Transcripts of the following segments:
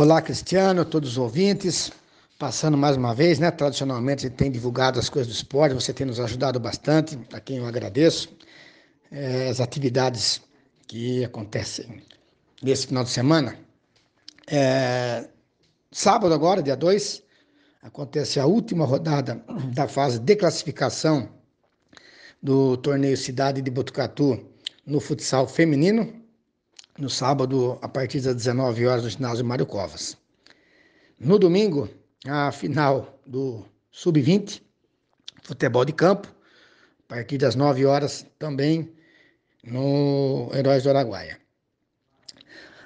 Olá, Cristiano, todos os ouvintes. Passando mais uma vez, né? Tradicionalmente você tem divulgado as coisas do esporte, você tem nos ajudado bastante, a quem eu agradeço. É, as atividades que acontecem nesse final de semana. É, sábado, agora, dia 2, acontece a última rodada da fase de classificação do torneio Cidade de Botucatu no futsal feminino no sábado, a partir das 19 horas, no ginásio Mário Covas. No domingo, a final do Sub-20, futebol de campo, a partir das 9 horas, também no Heróis do Araguaia.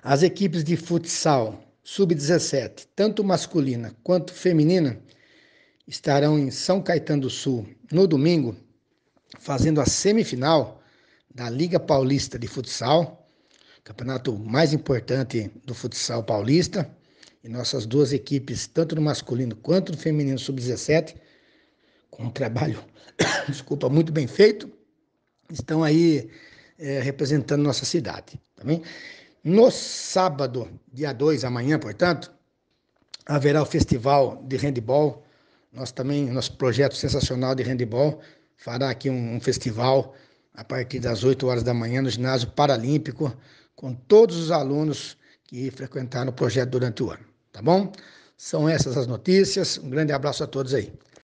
As equipes de futsal sub-17, tanto masculina quanto feminina, estarão em São Caetano do Sul no domingo, fazendo a semifinal da Liga Paulista de Futsal campeonato mais importante do futsal paulista. E nossas duas equipes, tanto no masculino quanto no feminino sub-17, com um trabalho, desculpa, muito bem feito, estão aí é, representando nossa cidade. Tá bem? No sábado, dia 2, amanhã, portanto, haverá o festival de handball. Nós também, nosso projeto sensacional de handball fará aqui um, um festival a partir das 8 horas da manhã no ginásio paralímpico com todos os alunos que frequentaram o projeto durante o ano, tá bom? São essas as notícias. Um grande abraço a todos aí.